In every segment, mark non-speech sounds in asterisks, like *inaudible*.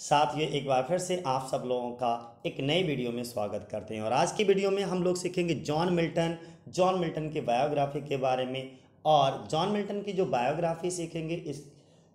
साथ ये एक बार फिर से आप सब लोगों का एक नई वीडियो में स्वागत करते हैं और आज की वीडियो में हम लोग सीखेंगे जॉन मिल्टन जॉन मिल्टन के बायोग्राफी के बारे में और जॉन मिल्टन की जो बायोग्राफी सीखेंगे इस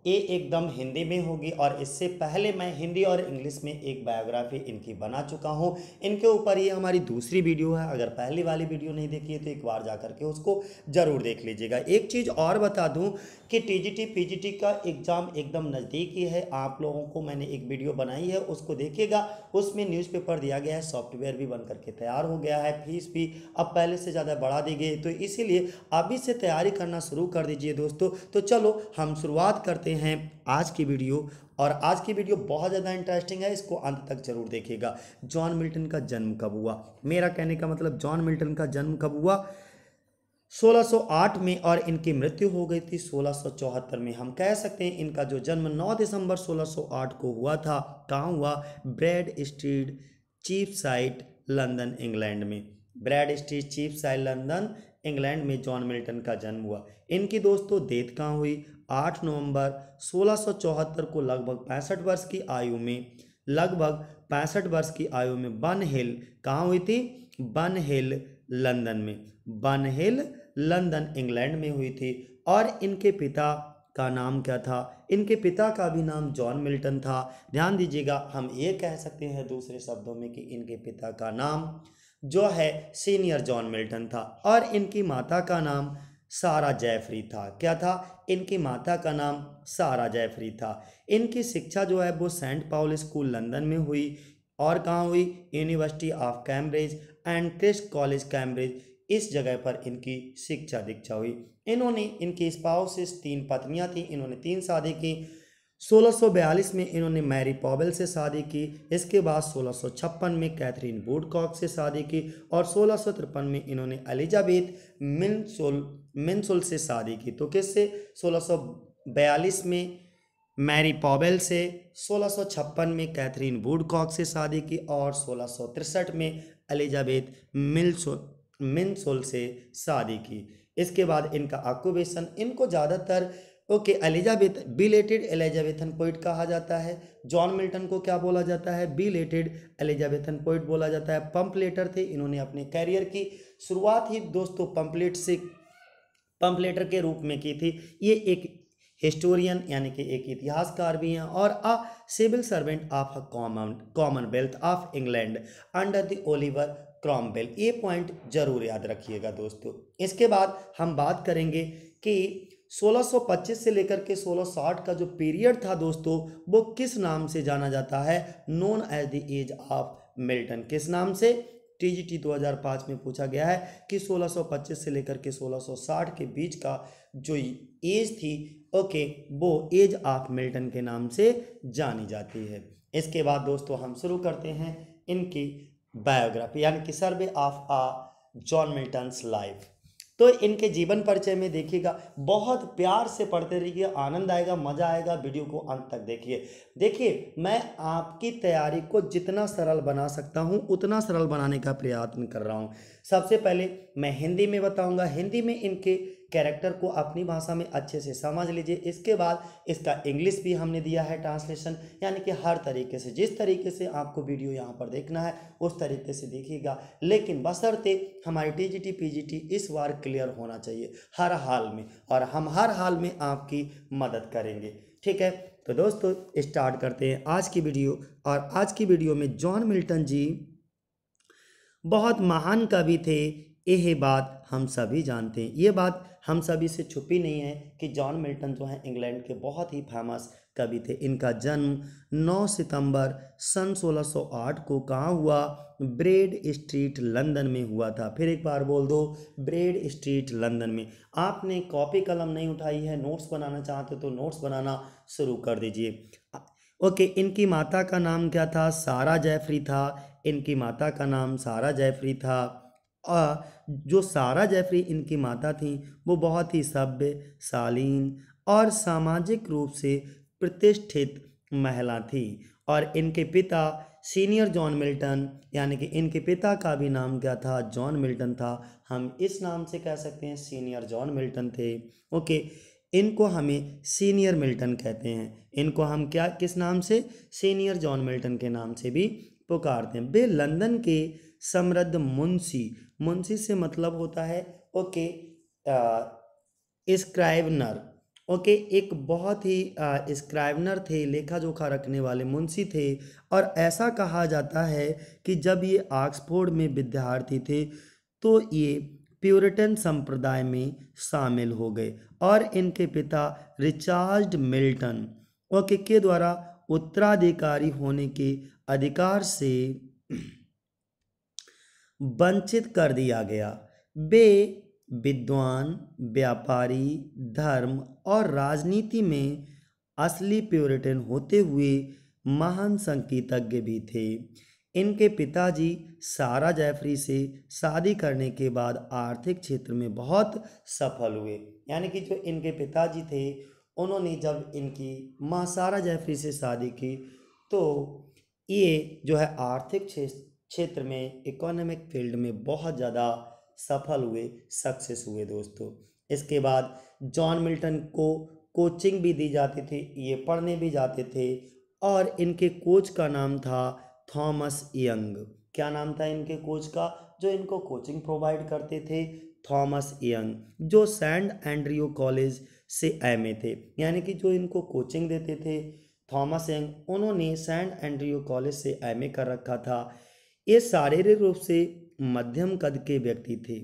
ये एकदम हिंदी में होगी और इससे पहले मैं हिंदी और इंग्लिश में एक बायोग्राफी इनकी बना चुका हूँ इनके ऊपर ये हमारी दूसरी वीडियो है अगर पहली वाली वीडियो नहीं देखी है तो एक बार जा करके उसको ज़रूर देख लीजिएगा एक चीज़ और बता दूँ कि टीजीटी पीजीटी का एग्ज़ाम एकदम नज़दीक ही है आप लोगों को मैंने एक वीडियो बनाई है उसको देखिएगा उसमें न्यूज़पेपर दिया गया है सॉफ्टवेयर भी बन करके तैयार हो गया है फीस भी अब पहले से ज़्यादा बढ़ा दी गई तो इसीलिए अभी से तैयारी करना शुरू कर दीजिए दोस्तों तो चलो हम शुरुआत करते करते हैं आज की वीडियो और आज की वीडियो बहुत ज़्यादा इंटरेस्टिंग है इसको अंत तक जरूर देखिएगा जॉन मिल्टन का जन्म कब हुआ मेरा कहने का मतलब जॉन मिल्टन का जन्म कब हुआ 1608 में और इनकी मृत्यु हो गई थी 1674 में हम कह सकते हैं इनका जो जन्म 9 दिसंबर 1608 को हुआ था कहाँ हुआ Bread Street Cheapside London England में Bread Street Cheapside London England में जॉन मिल्टन का जन्म हुआ इनकी दोस्तों देत कहाँ हुई आठ नवंबर सोलह को लगभग पैंसठ वर्ष की आयु में लगभग पैंसठ वर्ष की आयु में बन हिल कहाँ हुई थी बन हिल लंदन में बन हिल लंदन इंग्लैंड में हुई थी और इनके पिता का नाम क्या था इनके पिता का भी नाम जॉन मिल्टन था ध्यान दीजिएगा हम ये कह सकते हैं दूसरे शब्दों में कि इनके पिता का नाम जो है सीनियर जॉन मिल्टन था और इनकी माता का नाम सारा जयफ्री था क्या था इनकी माता का नाम सारा जयफ्री था इनकी शिक्षा जो है वो सेंट पॉल स्कूल लंदन में हुई और कहाँ हुई University of Cambridge and Christ College Cambridge इस जगह पर इनकी शिक्षा दीक्षा हुई इन्होंने इनके से तीन पत्नियाँ थीं इन्होंने तीन शादी की 1642 में इन्होंने मैरी पॉबल से शादी की इसके बाद 1656 में कैथरीन बूडकॉक से शादी की और सोलह में इन्होंने एलिजाबेथ मिनसोल मिनसुल से शादी की तो किससे 1642 में मैरी पॉबेल से 1656 में कैथरीन वुडकॉक से शादी की और सोलह में एलिजाबेथ मिलसोल मिनसोल से शादी की इसके बाद इनका आक्यूबेशन इनको ज़्यादातर ओके एलिजाबेथ बिलेटेड एलिजाबेथन पोइट कहा जाता है जॉन मिल्टन को क्या बोला जाता है बिलेटेड एलिजाबेथन पोइट बोला जाता है पंप थे इन्होंने अपने कैरियर की शुरुआत ही दोस्तों पंपलेट से पंपलेटर के रूप में की थी ये एक हिस्टोरियन यानी कि एक इतिहासकार भी हैं और a civil servant of a common commonwealth of England under the Oliver Cromwell ये पॉइंट जरूर याद रखिएगा दोस्तों इसके बाद हम बात करेंगे कि 1625 से लेकर के 1660 का जो पीरियड था दोस्तों वो किस नाम से जाना जाता है known as the age of Milton किस नाम से टीजीटी 2005 में पूछा गया है कि 1625 से लेकर के 1660 के बीच का जो एज थी ओके वो एज ऑफ मिल्टन के नाम से जानी जाती है इसके बाद दोस्तों हम शुरू करते हैं इनकी बायोग्राफी यानी कि survey of uh John Milton life तो इनके जीवन परिचय में देखिएगा बहुत प्यार से पढ़ते रहिए आनंद आएगा मज़ा आएगा वीडियो को अंत तक देखिए देखिए मैं आपकी तैयारी को जितना सरल बना सकता हूँ उतना सरल बनाने का प्रयत्न कर रहा हूँ सबसे पहले मैं हिंदी में बताऊँगा हिंदी में इनके कैरेक्टर को अपनी भाषा में अच्छे से समझ लीजिए इसके बाद इसका इंग्लिश भी हमने दिया है ट्रांसलेशन यानी कि हर तरीके से जिस तरीके से आपको वीडियो यहाँ पर देखना है उस तरीके से देखिएगा लेकिन बसरते हमारी टी पीजीटी इस बार क्लियर होना चाहिए हर हाल में और हम हर हाल में आपकी मदद करेंगे ठीक है तो दोस्तों स्टार्ट करते हैं आज की वीडियो और आज की वीडियो में जॉन मिल्टन जी बहुत महान कवि थे यह बात हम सभी जानते हैं ये बात हम सभी से छुपी नहीं है कि जॉन मिल्टन जो हैं इंग्लैंड के बहुत ही फेमस कवि थे इनका जन्म 9 सितंबर सन 1608 को कहाँ हुआ ब्रेड स्ट्रीट लंदन में हुआ था फिर एक बार बोल दो ब्रेड स्ट्रीट लंदन में आपने कॉपी कलम नहीं उठाई है नोट्स बनाना चाहते तो नोट्स बनाना शुरू कर दीजिए ओके इनकी माता का नाम क्या था सारा जयफ्री था इनकी माता का नाम सारा जयफ्री था और जो सारा जेफरी इनकी माता थीं वो बहुत ही सभ्य शालीन और सामाजिक रूप से प्रतिष्ठित महिला थी और इनके पिता सीनियर जॉन मिल्टन यानी कि इनके पिता का भी नाम क्या था जॉन मिल्टन था हम इस नाम से कह सकते हैं सीनियर जॉन मिल्टन थे ओके इनको हमें सीनियर मिल्टन कहते हैं इनको हम क्या किस नाम से सीनियर जॉन मिल्टन के नाम से भी पुकारते हैं वे लंदन के समृद्ध मुंशी मुंशी से मतलब होता है ओके स्क्राइबनर ओके एक बहुत ही स्क्राइबनर थे लेखा जोखा रखने वाले मुंशी थे और ऐसा कहा जाता है कि जब ये ऑक्सफोर्ड में विद्यार्थी थे तो ये प्यूरिटन संप्रदाय में शामिल हो गए और इनके पिता रिचार्ड मिल्टन ओके के द्वारा उत्तराधिकारी होने के अधिकार से वंचित कर दिया गया वे विद्वान व्यापारी धर्म और राजनीति में असली प्योरिटन होते हुए महान संगीतज्ञ भी थे इनके पिताजी सारा जैफरी से शादी करने के बाद आर्थिक क्षेत्र में बहुत सफल हुए यानी कि जो इनके पिताजी थे उन्होंने जब इनकी माँ सारा जैफरी से शादी की तो ये जो है आर्थिक क्षेत्र में इकोनॉमिक फील्ड में बहुत ज़्यादा सफल हुए सक्सेस हुए दोस्तों इसके बाद जॉन मिल्टन को कोचिंग भी दी जाती थी ये पढ़ने भी जाते थे और इनके कोच का नाम था थॉमस यंग क्या नाम था इनके कोच का जो इनको कोचिंग प्रोवाइड करते थे थॉमस यंग जो सैंड एंड्रियो कॉलेज से एम थे यानी कि जो इनको कोचिंग देते थे थॉमस एंग उन्होंने सेंट एंड्रयू कॉलेज से एम कर रखा था ये शारीरिक रूप से मध्यम कद के व्यक्ति थे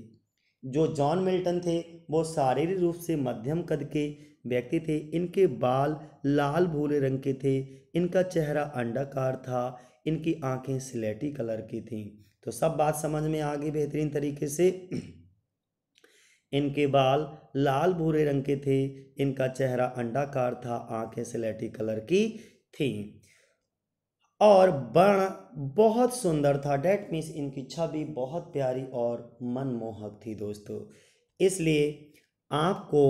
जो जॉन मिल्टन थे वो शारीरिक रूप से मध्यम कद के व्यक्ति थे इनके बाल लाल भूरे रंग के थे इनका चेहरा अंडाकार था इनकी आंखें स्लेटी कलर की थीं तो सब बात समझ में आ गई बेहतरीन तरीके से इनके बाल लाल भूरे रंग के थे इनका चेहरा अंडाकार था आंखें सिलेटी कलर की थी और वर्ण बहुत सुंदर था डैट मीन्स इनकी छवि बहुत प्यारी और मनमोहक थी दोस्तों इसलिए आपको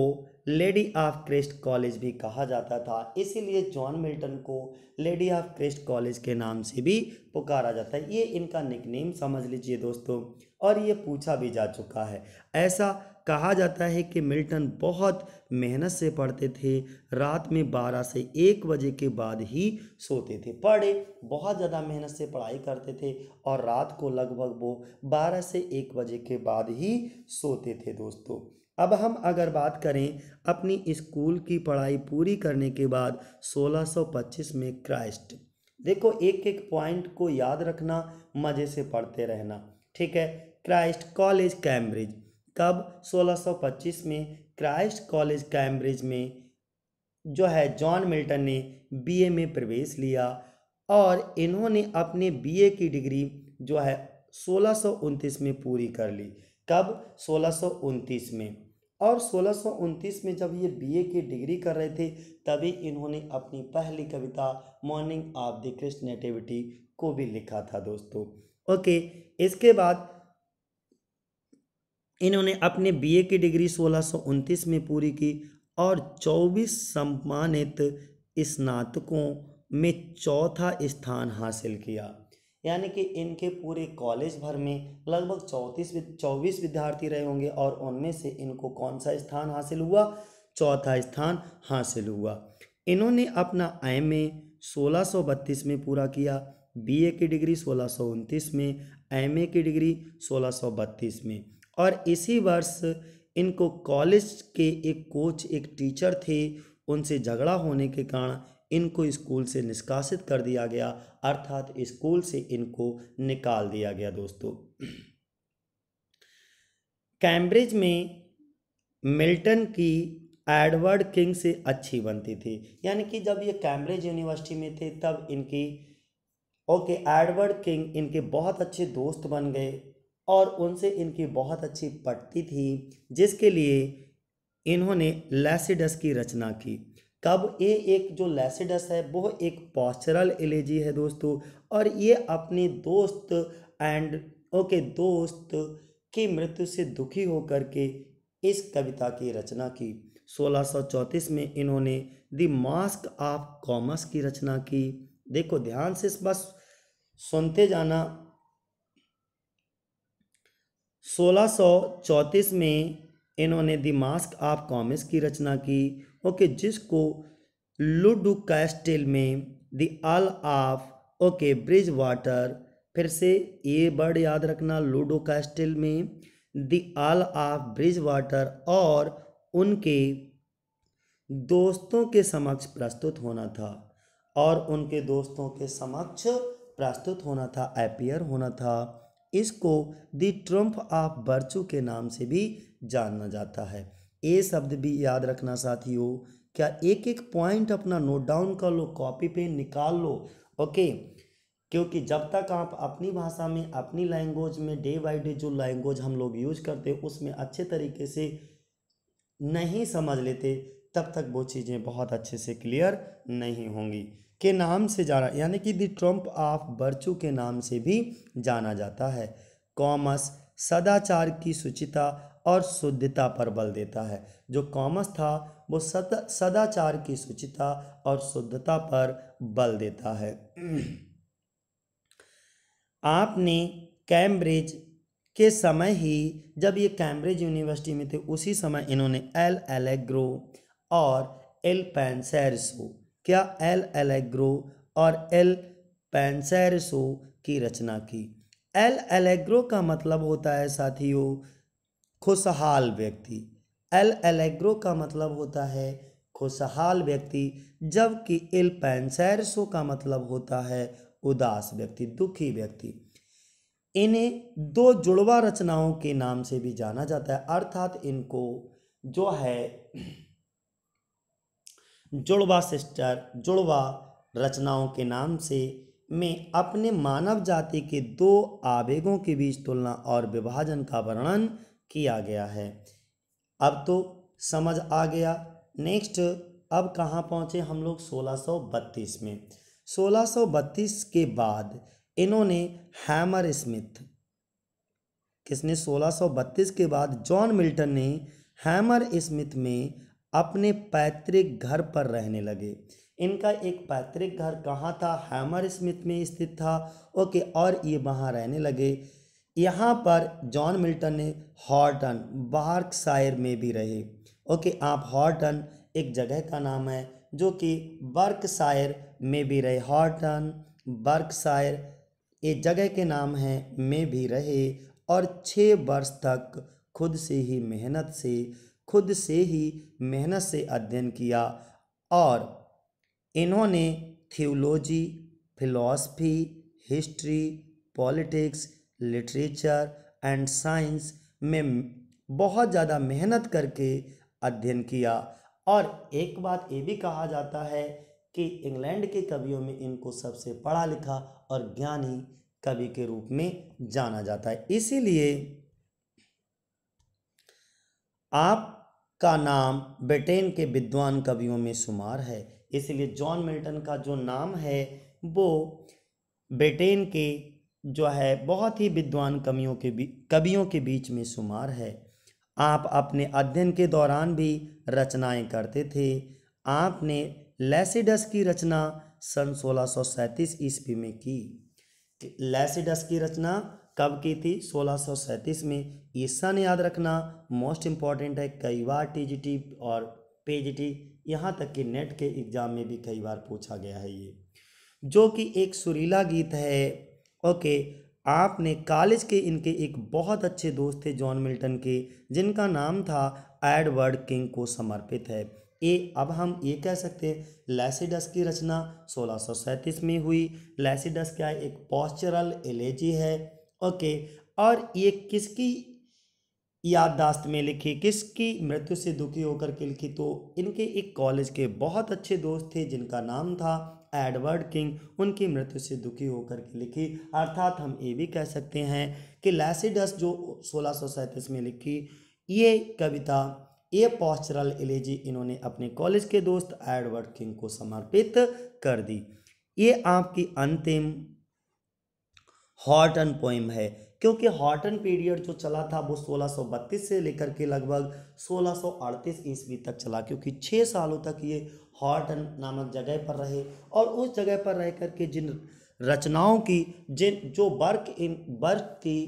लेडी ऑफ क्रिस्ट कॉलेज भी कहा जाता था इसीलिए जॉन मिल्टन को लेडी ऑफ क्रिस्ट कॉलेज के नाम से भी पुकारा जाता है ये इनका निकनेम समझ लीजिए दोस्तों और ये पूछा भी जा चुका है ऐसा कहा जाता है कि मिल्टन बहुत मेहनत से पढ़ते थे रात में बारह से एक बजे के बाद ही सोते थे पढ़े बहुत ज़्यादा मेहनत से पढ़ाई करते थे और रात को लगभग वो बारह से एक बजे के बाद ही सोते थे दोस्तों अब हम अगर बात करें अपनी स्कूल की पढ़ाई पूरी करने के बाद 1625 में क्राइस्ट देखो एक एक पॉइंट को याद रखना मज़े से पढ़ते रहना ठीक है क्राइस्ट कॉलेज कैम्ब्रिज कब 1625 में क्राइस्ट कॉलेज कैम्ब्रिज में जो है जॉन मिल्टन ने बीए में प्रवेश लिया और इन्होंने अपने बीए की डिग्री जो है सोलह में पूरी कर ली कब सोलह में और सोलह में जब ये बीए की डिग्री कर रहे थे तभी इन्होंने अपनी पहली कविता morning of the Christ nativity को भी लिखा था दोस्तों ओके इसके बाद इन्होंने अपने बीए की डिग्री सोलह में पूरी की और 24 सम्मानित स्नातकों में चौथा स्थान हासिल किया यानी कि इनके पूरे कॉलेज भर में लगभग चौंतीस चौबीस विद्यार्थी रहे होंगे और उनमें से इनको कौन सा स्थान हासिल हुआ चौथा स्थान हासिल हुआ इन्होंने अपना एम ए सोलह में पूरा किया बीए की डिग्री सोलह में एमए की डिग्री सोलह में और इसी वर्ष इनको कॉलेज के एक कोच एक टीचर थे उनसे झगड़ा होने के कारण इनको स्कूल से निष्कासित कर दिया गया अर्थात स्कूल से इनको निकाल दिया गया दोस्तों कैम्ब्रिज में मिल्टन की एडवर्ड किंग से अच्छी बनती थी यानी कि जब ये कैम्ब्रिज यूनिवर्सिटी में थे तब इनकी ओके एडवर्ड किंग इनके बहुत अच्छे दोस्त बन गए और उनसे इनकी बहुत अच्छी पट्टी थी जिसके लिए इन्होंने लैसिडस की रचना की कब ये एक जो लैसिडस है वो एक पॉस्चरल एलिजी है दोस्तों और ये अपने दोस्त एंड ओके दोस्त की मृत्यु से दुखी होकर के इस कविता की रचना की 1634 में इन्होंने द मास्क ऑफ कॉमर्स की रचना की देखो ध्यान से बस सुनते जाना सोलह में इन्होंने दी मास्क ऑफ कॉमिक्स की रचना की ओके जिसको लुडू कैस्टेल में the earl of okay Bridgewater फिर से ये बर्ड याद रखना लूडो कैस्टेल में the earl of Bridgewater और उनके दोस्तों के समक्ष प्रस्तुत होना था और उनके दोस्तों के समक्ष प्रस्तुत होना था एपियर होना था इसको द ट्रम्प ऑफ बर्चू के नाम से भी जाना जाता है ए शब्द भी याद रखना साथियों क्या एक एक पॉइंट अपना नोट डाउन कर लो कॉपी पे निकाल लो ओके क्योंकि जब तक आप अपनी भाषा में अपनी लैंग्वेज में डे बाय डे जो लैंग्वेज हम लोग यूज करते हैं उसमें अच्छे तरीके से नहीं समझ लेते तब तक वो चीज़ें बहुत अच्छे से क्लियर नहीं होंगी के नाम से जाना यानी कि द ट्रम्प ऑफ बर्चू के नाम से भी जाना जाता है कॉमर्स सदाचार की शुचिता और शुद्धता पर बल देता है जो कॉमर्स था वो सदा सदाचार की शुचिता और शुद्धता पर बल देता है आपने कैम्ब्रिज के समय ही जब ये कैम्ब्रिज यूनिवर्सिटी में थे उसी समय इन्होंने एल एलेग्रो और एल पेंसेरसो क्या एल एलेग्रो और एल पैंसैरसो की रचना की एल एलेग्रो का मतलब होता है साथियों खुशहाल व्यक्ति एल एलेग्रो का मतलब होता है खुशहाल व्यक्ति जबकि एल पैंसैरसो का मतलब होता है उदास व्यक्ति दुखी व्यक्ति इन्हें दो जुड़वा रचनाओं के नाम से भी जाना जाता है अर्थात इनको जो है जुड़वा सिस्टर जुड़वा रचनाओं के नाम से मैं अपने मानव जाति के दो आवेगों के बीच तुलना और विभाजन का वर्णन किया गया है अब तो समझ आ गया नेक्स्ट अब कहाँ पहुँचे हम लोग सोलह में 1632 के बाद इन्होंने हैमर स्मिथ किसने 1632 के बाद जॉन मिल्टन ने हैमर स्मिथ में अपने पैतृक घर पर रहने लगे इनका एक पैतृक घर कहाँ था हैमर स्मिथ में स्थित था ओके और ये वहाँ रहने लगे यहाँ पर जॉन मिल्टन ने हॉर्टन बार्कशायर में भी रहे ओके आप हॉर्टन एक जगह का नाम है जो कि बर्कशायर में भी रहे हॉर्टन बर्कशायर ये जगह के नाम हैं में भी रहे और छः वर्ष तक खुद से ही मेहनत से खुद से ही मेहनत से अध्ययन किया और इन्होंने theology philosophy history politics literature and science में बहुत ज़्यादा मेहनत करके अध्ययन किया और एक बात ये भी कहा जाता है कि इंग्लैंड के कवियों में इनको सबसे पढ़ा लिखा और ज्ञानी कवि के रूप में जाना जाता है इसीलिए आप का नाम ब्रिटेन के विद्वान कवियों में शुमार है इसलिए जॉन मिल्टन का जो नाम है वो ब्रिटेन के जो है बहुत ही विद्वान कवियों के कवियों के बीच में शुमार है आप अपने अध्ययन के दौरान भी रचनाएं करते थे आपने लेसिडस की रचना सन सोलह ईस्वी में की लेसिडस की रचना कब की थी सोलह में ईसा ने याद रखना मोस्ट इम्पॉर्टेंट है कई बार टीजीटी और पेजीटी यहाँ तक कि नेट के एग्ज़ाम में भी कई बार पूछा गया है ये जो कि एक सुरीला गीत है ओके आपने कॉलेज के इनके एक बहुत अच्छे दोस्त थे जॉन मिल्टन के जिनका नाम था एडवर्ड किंग को समर्पित है ये अब हम ये कह सकते हैं लैसिडस की रचना सोलह में हुई लैसिडस क्या है एक पॉस्चरल एलेजी है ओके और ये किसकी याददाश्त में लिखी किसकी मृत्यु से दुखी होकर के लिखी तो इनके एक कॉलेज के बहुत अच्छे दोस्त थे जिनका नाम था एडवर्ड किंग उनकी मृत्यु से दुखी होकर के लिखी अर्थात हम ये भी कह सकते हैं कि लैसिडस जो सोलह में लिखी ये कविता ये पॉस्चरल एलेजी इन्होंने अपने कॉलेज के दोस्त एडवर्ड किंग को समर्पित कर दी ये आपकी अंतिम हॉटन पोइम है क्योंकि हॉटन पीरियड जो चला था वो 1632 से लेकर के लगभग 1638 ईस्वी तक चला क्योंकि छः सालों तक ये हॉटन नामक जगह पर रहे और उस जगह पर रह कर के जिन रचनाओं की जिन जो वर्क इन वर्क की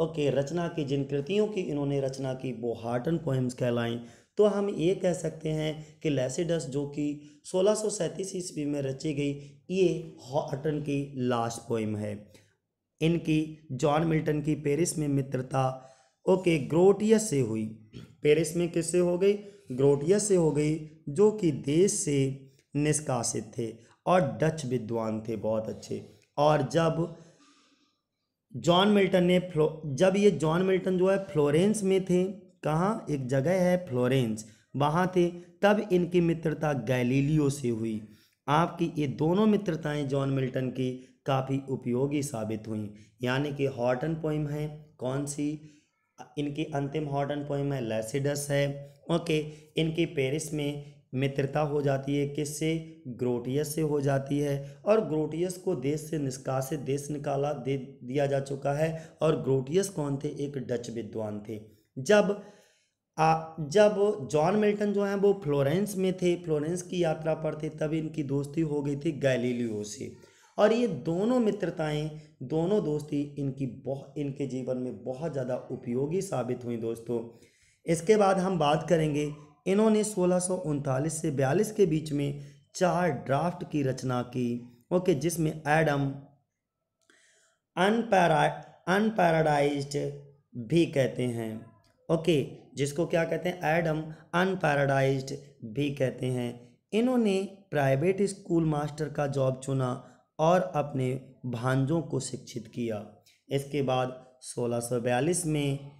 ओके रचना की जिन कृतियों की इन्होंने रचना की वो हार्टन पोइम्स कहलाएं तो हम ये कह सकते हैं कि लेसिडस जो कि सोलह ईस्वी में रची गई ये हॉटन की लास्ट पोइम है इनकी जॉन मिल्टन की पेरिस में मित्रता ओके ग्रोटियस से हुई पेरिस में किससे हो गई ग्रोटियस से हो गई जो कि देश से निष्कासित थे और डच विद्वान थे बहुत अच्छे और जब जॉन मिल्टन ने फ्लो जब ये जॉन मिल्टन जो है फ्लोरेंस में थे कहाँ एक जगह है फ्लोरेंस वहाँ थे तब इनकी मित्रता गैलीलियो से हुई आपकी ये दोनों मित्रताएं जॉन मिल्टन की काफ़ी उपयोगी साबित हुई यानी कि हॉटन पोइम है कौन सी इनकी अंतिम हॉटन पोइम है लेसिडस है ओके इनकी पेरिस में मित्रता हो जाती है किससे ग्रोटियस से हो जाती है और ग्रोटियस को देश से निष्कासित देश निकाला दे दिया जा चुका है और ग्रोटियस कौन थे एक डच विद्वान थे जब आ, जब जॉन मिल्टन जो हैं वो फ्लोरेंस में थे फ्लोरेंस की यात्रा पर थे तब इनकी दोस्ती हो गई थी गैलीलियो से और ये दोनों मित्रताएं दोनों दोस्ती इनकी बहुत इनके जीवन में बहुत ज़्यादा उपयोगी साबित हुई दोस्तों इसके बाद हम बात करेंगे इन्होंने सोलह से बयालीस के बीच में चार ड्राफ्ट की रचना की ओके जिसमें एडम अनपैरा अनपैराडाइज्ड भी कहते हैं ओके जिसको क्या कहते हैं एडम अनपैराडाइज्ड भी कहते हैं इन्होंने प्राइवेट स्कूल मास्टर का जॉब चुना और अपने भांजों को शिक्षित किया इसके बाद 1642 में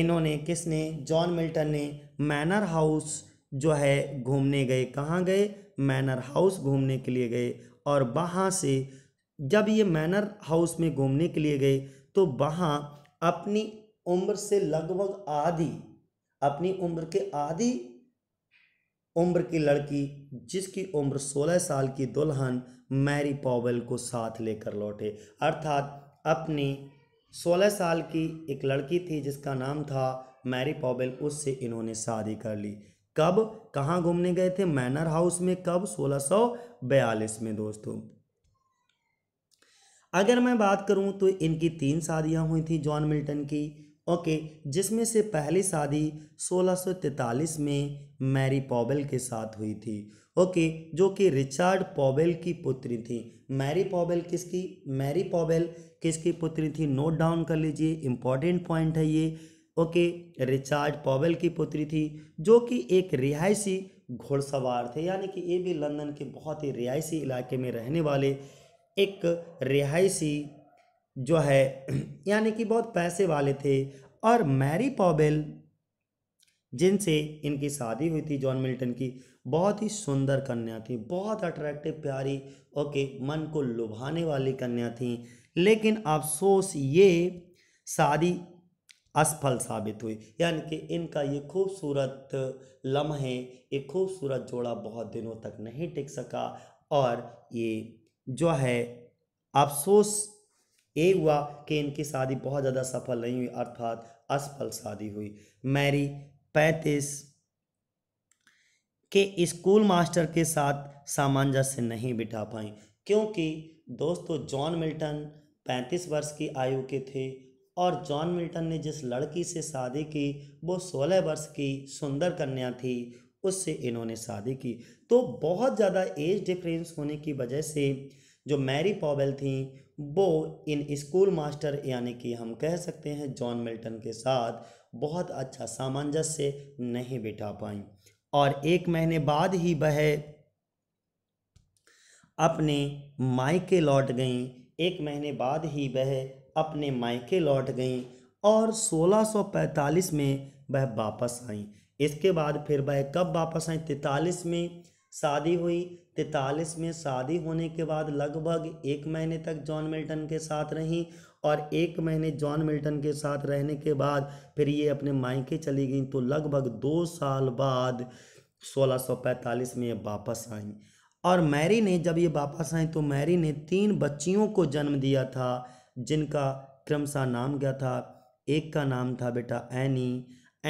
इन्होंने किसने जॉन मिल्टन ने मैनर हाउस जो है घूमने गए कहाँ गए मैनर हाउस घूमने के लिए गए और वहाँ से जब ये मैनर हाउस में घूमने के लिए गए तो वहाँ अपनी उम्र से लगभग आधी अपनी उम्र के आधी उम्र की लड़की जिसकी उम्र 16 साल की दुल्हन मैरी पॉवेल को साथ लेकर लौटे अर्थात अपनी 16 साल की एक लड़की थी जिसका नाम था मैरी पॉवेल उससे इन्होंने शादी कर ली कब कहाँ घूमने गए थे मैनर हाउस में कब 1642 में दोस्तों अगर मैं बात करूँ तो इनकी तीन शादियाँ हुई थी जॉन मिल्टन की ओके जिसमें से पहली शादी 1643 में मैरी पॉबेल के साथ हुई थी ओके जो कि रिचर्ड पॉबेल की पुत्री थी मैरी पॉबेल किसकी मैरी पॉबेल किसकी पुत्री थी नोट डाउन कर लीजिए इम्पॉर्टेंट पॉइंट है ये ओके रिचर्ड पॉबेल की पुत्री थी जो कि एक रिहायशी घोड़सवार थे यानी कि ये भी लंदन के बहुत ही रिहायशी इलाके में रहने वाले एक रिहायशी जो है *clears throat* यानी कि बहुत पैसे वाले थे और मैरी पॉबेल जिनसे इनकी शादी हुई थी जॉन मिल्टन की बहुत ही सुंदर कन्या थी बहुत अट्रैक्टिव प्यारी ओके मन को लुभाने वाली कन्या थी लेकिन अफसोस ये शादी असफल साबित हुई यानी कि इनका ये खूबसूरत लम्हे ये खूबसूरत जोड़ा बहुत दिनों तक नहीं टिक सका और ये जो है अफसोस ये हुआ कि इनकी शादी बहुत ज़्यादा सफल नहीं हुई अर्थात असफल शादी हुई मैरी पैंतीस के स्कूल मास्टर के साथ सामंजस्य नहीं बिठा पाई क्योंकि दोस्तों जॉन मिल्टन पैंतीस वर्ष की आयु के थे और जॉन मिल्टन ने जिस लड़की से शादी की वो सोलह वर्ष की सुंदर कन्या थी उससे इन्होंने शादी की तो बहुत ज़्यादा एज डिफरेंस होने की वजह से जो मैरी पॉबल थी वो इन स्कूल मास्टर यानी कि हम कह सकते हैं जॉन मिल्टन के साथ बहुत अच्छा सामंजस्य नहीं बिठा पाई और एक महीने बाद ही वह अपने मायके लौट गई एक महीने बाद ही वह अपने मायके लौट गईं और 1645 में वह वापस आईं इसके बाद फिर वह कब वापस आई तैतालीस में शादी हुई तैतालीस में शादी होने के बाद लगभग एक महीने तक जॉन मिल्टन के साथ रहीं और एक महीने जॉन मिल्टन के साथ रहने के बाद फिर ये अपने मायके चली गई तो लगभग दो साल बाद 1645 में ये वापस आई और मैरी ने जब ये वापस आई तो मैरी ने तीन बच्चियों को जन्म दिया था जिनका क्रमशः नाम क्या था एक का नाम था बेटा एनी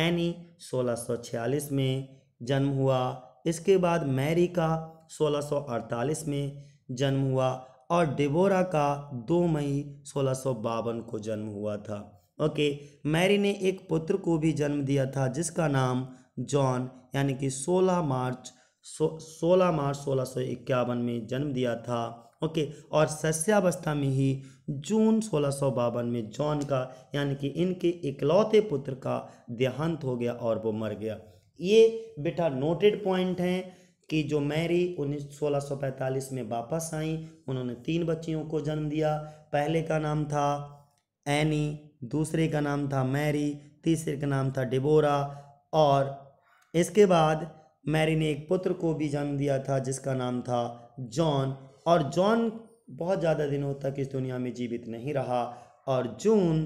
एनी 1646 में जन्म हुआ इसके बाद मैरी का 1648 में जन्म हुआ और डिबोरा का 2 मई सोलह को जन्म हुआ था ओके मैरी ने एक पुत्र को भी जन्म दिया था जिसका नाम जॉन यानी कि 16 मार्च सो, 16 मार्च सोलह में जन्म दिया था ओके और शस्यावस्था में ही जून सोलह में जॉन का यानी कि इनके इकलौते पुत्र का देहांत हो गया और वो मर गया ये बेटा नोटेड पॉइंट हैं कि जो मैरी उन्नीस सोलह में वापस आई उन्होंने तीन बच्चियों को जन्म दिया पहले का नाम था एनी दूसरे का नाम था मैरी तीसरे का नाम था डिबोरा और इसके बाद मैरी ने एक पुत्र को भी जन्म दिया था जिसका नाम था जॉन और जॉन बहुत ज़्यादा दिनों तक इस दुनिया में जीवित नहीं रहा और जून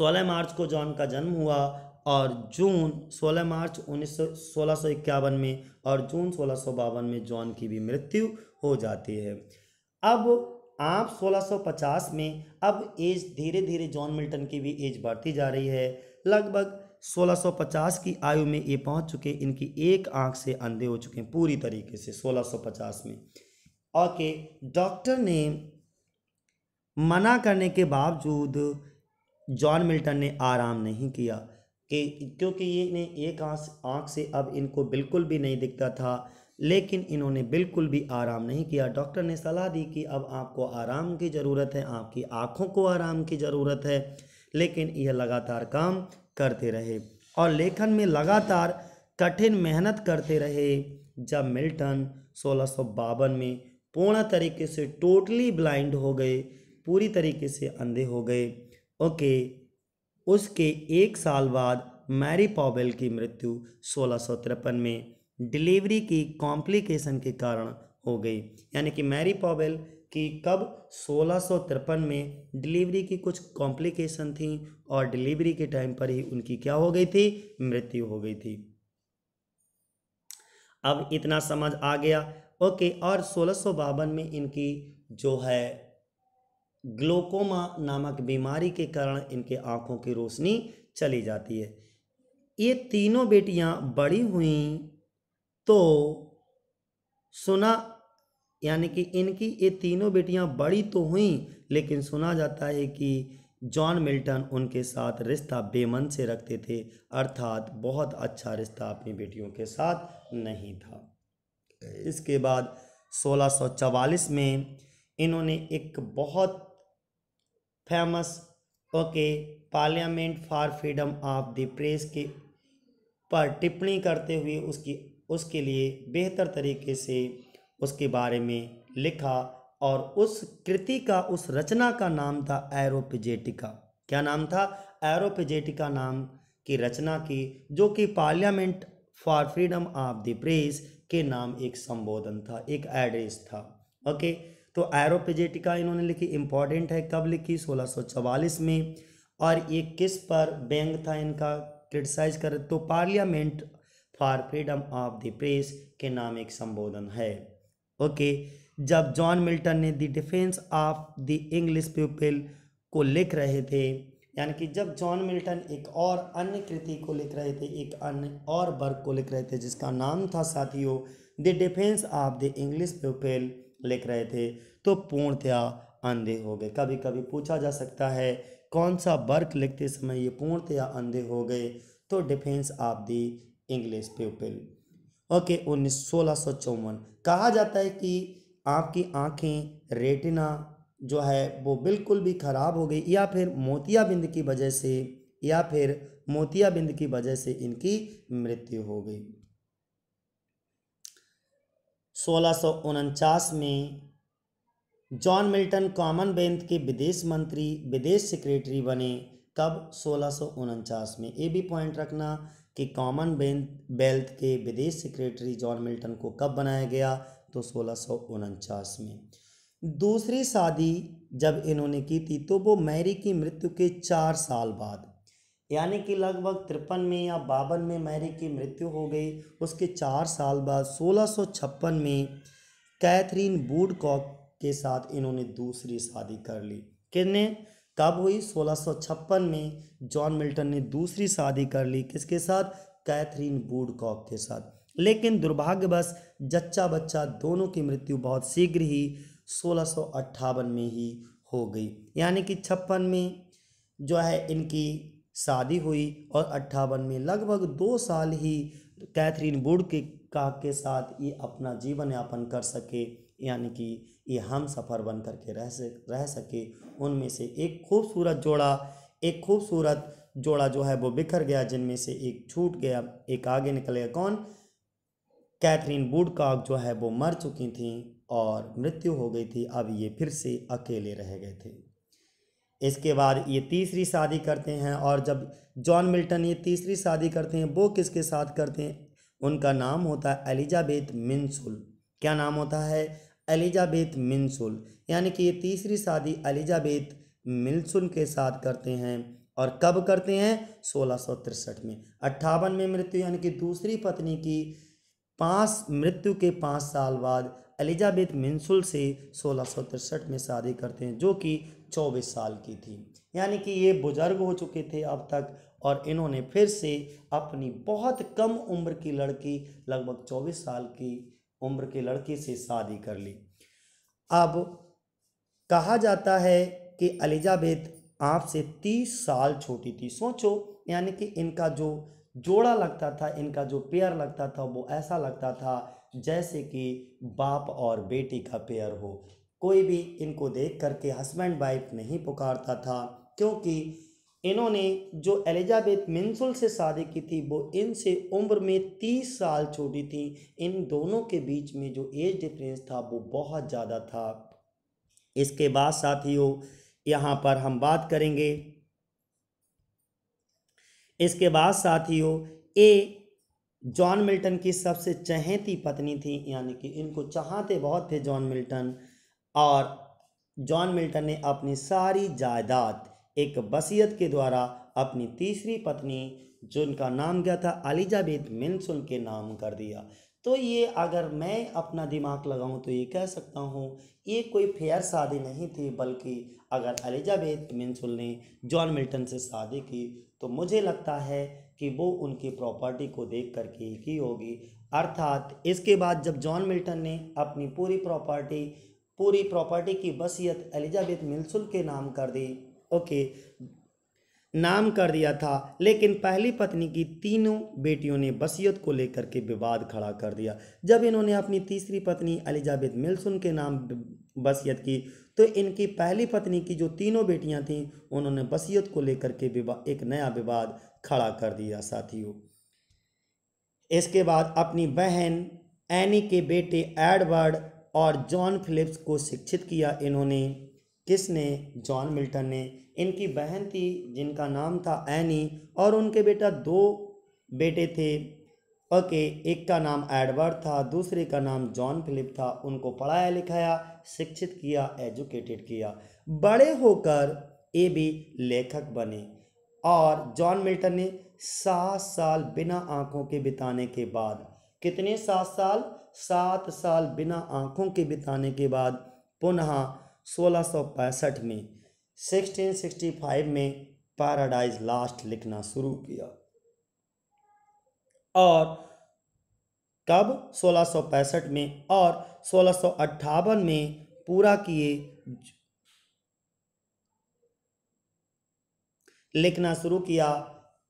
16 मार्च को जॉन का जन्म हुआ और जून 16 मार्च उन्नीस सौ इक्यावन में और जून सोलह में जॉन की भी मृत्यु हो जाती है अब आप 1650 में अब एज धीरे धीरे जॉन मिल्टन की भी एज बढ़ती जा रही है लगभग 1650 की आयु में ये पहुंच चुके इनकी एक आंख से अंधे हो चुके हैं पूरी तरीके से 1650 में ओके डॉक्टर ने मना करने के बावजूद जॉन मिल्टन ने आराम नहीं किया कि क्योंकि ये इन्हें एक आँख आँख से अब इनको बिल्कुल भी नहीं दिखता था लेकिन इन्होंने बिल्कुल भी आराम नहीं किया डॉक्टर ने सलाह दी कि अब आपको आराम की ज़रूरत है आपकी आँखों को आराम की ज़रूरत है लेकिन यह लगातार काम करते रहे और लेखन में लगातार कठिन मेहनत करते रहे जब मिल्टन सोलह में पूर्ण तरीके से टोटली ब्लाइंड हो गए पूरी तरीके से अंधे हो गए ओके उसके एक साल बाद मैरी पॉबेल की मृत्यु सोलह में डिलीवरी की कॉम्प्लिकेशन के कारण हो गई यानी कि मैरी पॉबेल की कब सोलह में डिलीवरी की कुछ कॉम्प्लिकेशन थी और डिलीवरी के टाइम पर ही उनकी क्या हो गई थी मृत्यु हो गई थी अब इतना समझ आ गया ओके और सोलह में इनकी जो है ग्लोकोमा नामक बीमारी के कारण इनके आँखों की रोशनी चली जाती है ये तीनों बेटियाँ बड़ी हुई तो सुना यानी कि इनकी ये तीनों बेटियाँ बड़ी तो हुई लेकिन सुना जाता है कि जॉन मिल्टन उनके साथ रिश्ता बेमन से रखते थे अर्थात बहुत अच्छा रिश्ता अपनी बेटियों के साथ नहीं था इसके बाद 1644 में इन्होंने एक बहुत famous okay parliament for freedom of the press के पर टिप्पणी करते हुए उसकी उसके लिए बेहतर तरीके से उसके बारे में लिखा और उस कृति का उस रचना का नाम था एरोपिजेटिका क्या नाम था एरोपिजेटिका नाम की रचना की जो कि parliament for freedom of the press के नाम एक संबोधन था एक एड्रेस था ओके तो एरोपेजेटिका इन्होंने लिखी इम्पॉर्टेंट है कब लिखी सोलह में और ये किस पर बैंक था इनका क्रिटिसाइज कर तो parliament for freedom of the press के नाम एक संबोधन है ओके जब जॉन मिल्टन ने the defence of the English people को लिख रहे थे यानी कि जब जॉन मिल्टन एक और अन्य कृति को लिख रहे थे एक अन्य और वर्ग को लिख रहे थे जिसका नाम था साथियों the defence of the English people लिख रहे थे तो पूर्णतया अंधे हो गए कभी कभी पूछा जा सकता है कौन सा वर्क लिखते समय ये पूर्णतया अंधे हो गए तो defence of the English people okay उन्नीस सोलह सौ चौवन कहा जाता है कि आपकी आँखें रेटिना जो है वो बिल्कुल भी ख़राब हो गई या फिर मोतियाबिंद की वजह से या फिर मोतियाबिंद की वजह से इनकी मृत्यु हो गई सोलह में जॉन मिल्टन कॉमनवेल्थ के विदेश मंत्री विदेश सेक्रेटरी बने कब सोलह में ये भी पॉइंट रखना कि कॉमनवेल्थ वेल्थ के विदेश सेक्रेटरी जॉन मिल्टन को कब बनाया गया तो सोलह में दूसरी शादी जब इन्होंने की थी तो वो मैरी की मृत्यु के चार साल बाद यानी कि लगभग तिरपन में या बावन में मैरी की मृत्यु हो गई उसके चार साल बाद सोलह में कैथरीन बूडकॉक के साथ इन्होंने दूसरी शादी कर ली किन्ने कब हुई सोलह में जॉन मिल्टन ने दूसरी शादी कर ली किसके साथ कैथरीन बूडकॉक के साथ लेकिन दुर्भाग्यवश जच्चा बच्चा दोनों की मृत्यु बहुत शीघ्र ही सोलह में ही हो गई यानी कि छप्पन में जो है इनकी शादी हुई और अट्ठावन में लगभग दो साल ही कैथरीन वुड के का के साथ ये अपना जीवन यापन कर सके यानी कि ये हम सफ़र बन करके रह सक रह सके उनमें से एक खूबसूरत जोड़ा एक खूबसूरत जोड़ा जो है वो बिखर गया जिनमें से एक छूट गया एक आगे निकल गया कौन कैथरीन काक जो है वो मर चुकी थी और मृत्यु हो गई थी अब ये फिर से अकेले रह गए थे इसके बाद ये तीसरी शादी करते हैं और जब जॉन मिल्टन ये तीसरी शादी करते हैं वो किसके साथ करते हैं उनका नाम होता है एलिजाबेथ मिनसुल क्या नाम होता है एलिजाबेथ मिनसुल यानी कि ये तीसरी शादी एलिजाबेथ मिलसुल के साथ करते हैं और कब करते हैं सोलह में अट्ठावन में मृत्यु यानी कि दूसरी पत्नी की पाँच मृत्यु के पाँच साल बाद एलिजाबेथ मिनसुल से सोलह में शादी करते हैं जो कि 24 साल की थी यानी कि ये बुज़ुर्ग हो चुके थे अब तक और इन्होंने फिर से अपनी बहुत कम उम्र की लड़की लगभग 24 साल की उम्र की लड़की से शादी कर ली अब कहा जाता है कि अलिजाबेथ आपसे 30 साल छोटी थी सोचो यानी कि इनका जो जोड़ा लगता था इनका जो पेयर लगता था वो ऐसा लगता था जैसे कि बाप और बेटी का पेयर हो कोई भी इनको देख करके हस्बैंड वाइफ नहीं पुकारता था क्योंकि इन्होंने जो एलिजाबेथ मिनसुल से शादी की थी वो इनसे उम्र में तीस साल छोटी थी इन दोनों के बीच में जो एज डिफरेंस था वो बहुत ज़्यादा था इसके बाद साथियों यहाँ पर हम बात करेंगे इसके बाद साथियों ए जॉन मिल्टन की सबसे चहेती पत्नी थी यानी कि इनको चाहते बहुत थे जॉन मिल्टन और जॉन मिल्टन ने अपनी सारी जायदाद एक वसीयत के द्वारा अपनी तीसरी पत्नी जो उनका नाम क्या था अलीजाबेथ मिनसन के नाम कर दिया तो ये अगर मैं अपना दिमाग लगाऊं तो ये कह सकता हूँ ये कोई फेयर शादी नहीं थी बल्कि अगर अलीजाबेथ मिनसुल ने जॉन मिल्टन से शादी की तो मुझे लगता है कि वो उनकी प्रॉपर्टी को देख कर के ही होगी अर्थात इसके बाद जब जॉन मिल्टन ने अपनी पूरी प्रॉपर्टी पूरी प्रॉपर्टी की वसीयत एलिजाबेथ मिल्सुल के नाम कर दी ओके नाम कर दिया था लेकिन पहली पत्नी की तीनों बेटियों ने वसीयत को लेकर के विवाद खड़ा कर दिया जब इन्होंने अपनी तीसरी पत्नी एलिजाबेथ मिल्सुल के नाम वसीयत की तो इनकी पहली पत्नी की जो तीनों बेटियां थीं उन्होंने वसीयत को लेकर के विवाद एक नया विवाद खड़ा कर दिया साथियों इसके बाद अपनी बहन एनी के बेटे एडवर्ड और जॉन फिलिप्स को शिक्षित किया इन्होंने किसने जॉन मिल्टन ने इनकी बहन थी जिनका नाम था एनी और उनके बेटा दो बेटे थे ओके एक का नाम एडवर्ड था दूसरे का नाम जॉन फिलिप था उनको पढ़ाया लिखाया शिक्षित किया एजुकेटेड किया बड़े होकर ए भी लेखक बने और जॉन मिल्टन ने सात साल बिना आंखों के बिताने के बाद कितने सात साल सात साल बिना आँखों के बिताने के बाद पुनः सोलह में 1665 में पैराडाइज लास्ट लिखना शुरू किया और कब सोलह में और सोलह में पूरा किए लिखना शुरू किया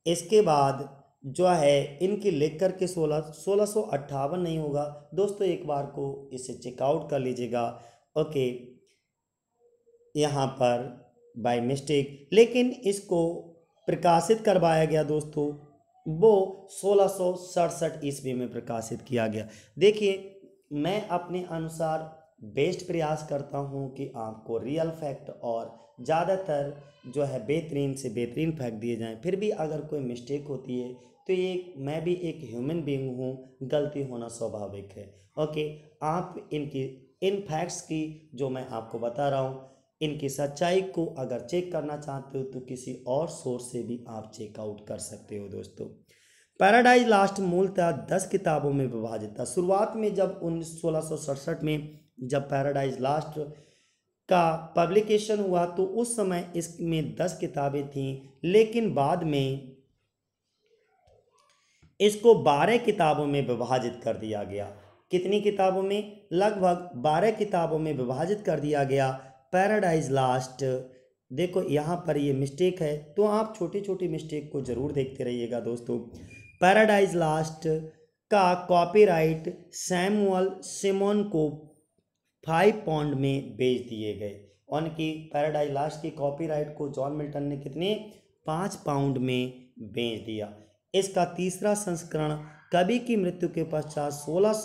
इसके बाद जो है इनकी लेकर कर के सोलह सोलह सौ अट्ठावन नहीं होगा दोस्तों एक बार को इसे चेकआउट कर लीजिएगा ओके यहाँ पर बाय मिस्टेक लेकिन इसको प्रकाशित करवाया गया दोस्तों वो सोलह सौ सड़सठ ईस्वी में प्रकाशित किया गया देखिए मैं अपने अनुसार बेस्ट प्रयास करता हूँ कि आपको रियल फैक्ट और ज़्यादातर जो है बेहतरीन से बेहतरीन फैक्ट दिए जाएं फिर भी अगर कोई मिस्टेक होती है तो ये मैं भी एक ह्यूमन बींग हूँ गलती होना स्वाभाविक है ओके आप इनकी इन फैक्ट्स की जो मैं आपको बता रहा हूँ इनकी सच्चाई को अगर चेक करना चाहते हो तो किसी और सोर्स से भी आप चेकआउट कर सकते हो दोस्तों पैराडाइज लास्ट मूलतः दस किताबों में विभाजित था शुरुआत में जब उन्नीस सोलह में जब पैराडाइज लास्ट का पब्लिकेशन हुआ तो उस समय इसमें दस किताबें थीं लेकिन बाद में इसको बारह किताबों में विभाजित कर दिया गया कितनी किताबों में लगभग बारह किताबों में विभाजित कर दिया गया पैराडाइज लास्ट देखो यहाँ पर ये मिस्टेक है तो आप छोटी छोटी मिस्टेक को ज़रूर देखते रहिएगा दोस्तों पैराडाइज लास्ट का कॉपीराइट सैमुअल सिमोन को फाइव पॉन्ड में बेच दिए गए उनकी पैराडाइज लास्ट की कॉपीराइट को जॉन मिल्टन ने कितने पाँच पाउंड में बेच दिया इसका तीसरा संस्करण कवि की मृत्यु के पश्चात सोलह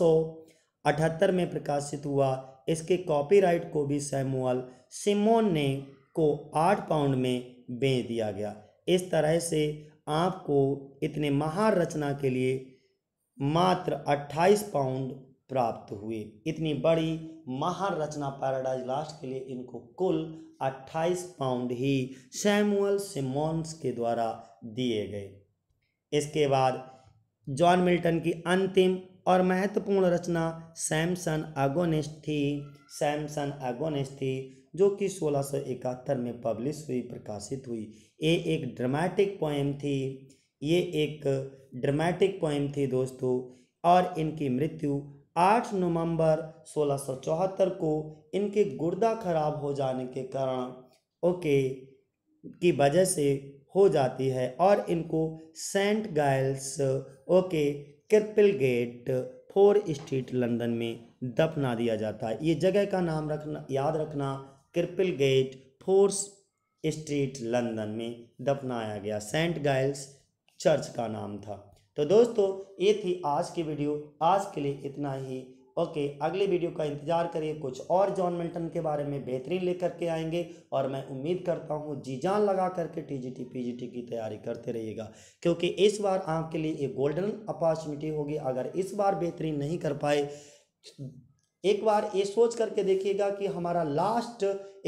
में प्रकाशित हुआ इसके कॉपीराइट को भी सैमुअल सिमोन ने को आठ पाउंड में बेच दिया गया इस तरह से आपको इतने महार रचना के लिए मात्र अट्ठाईस पाउंड प्राप्त हुए इतनी बड़ी महान रचना पैराडाइज लास्ट के लिए इनको कुल अट्ठाईस पाउंड ही सैमुअल सिमोन्स के द्वारा दिए गए इसके बाद जॉन मिल्टन की अंतिम और महत्वपूर्ण रचना सैमसन एगोनिस्ट थी सैमसन एगोनिस्ट थी जो कि 1671 में पब्लिश हुई प्रकाशित हुई ये एक ड्रामेटिक पोएम थी ये एक ड्रामेटिक पोएम थी दोस्तों और इनकी मृत्यु 8 नवंबर 1674 को इनके गुर्दा खराब हो जाने के कारण ओके की वजह से हो जाती है और इनको Saint Giles okay Cripplegate Fore Street London में दफना दिया जाता है ये जगह का नाम रखना याद रखना Cripplegate Fore Street London में दफनाया गया सेंट गाइल्स चर्च का नाम था तो दोस्तों ये थी आज की वीडियो आज के लिए इतना ही ओके अगले वीडियो का इंतज़ार करिए कुछ और जॉन मिल्टन के बारे में बेहतरीन लेकर के आएंगे और मैं उम्मीद करता हूँ जी जान लगा करके टीजीटी पीजीटी की तैयारी करते रहिएगा क्योंकि इस बार आपके लिए एक गोल्डन अपॉर्चुनिटी होगी अगर इस बार बेहतरीन नहीं कर पाए एक बार ये सोच करके देखिएगा कि हमारा लास्ट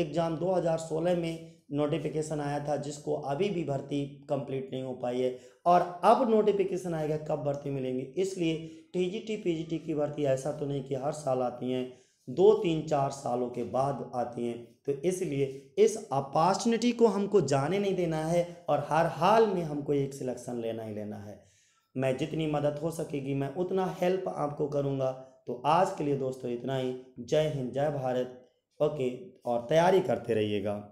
एग्ज़ाम दो में नोटिफिकेशन आया था जिसको अभी भी भर्ती कंप्लीट नहीं हो पाई है और अब नोटिफिकेशन आएगा कब भर्ती मिलेंगी इसलिए टीजीटी पीजीटी की भर्ती ऐसा तो नहीं कि हर साल आती हैं दो तीन चार सालों के बाद आती हैं तो इसलिए इस अपॉर्चुनिटी को हमको जाने नहीं देना है और हर हाल में हमको एक सिलेक्शन लेना ही लेना है मैं जितनी मदद हो सकेगी मैं उतना हेल्प आपको करूँगा तो आज के लिए दोस्तों इतना ही जय हिंद जय भारत ओके और तैयारी करते रहिएगा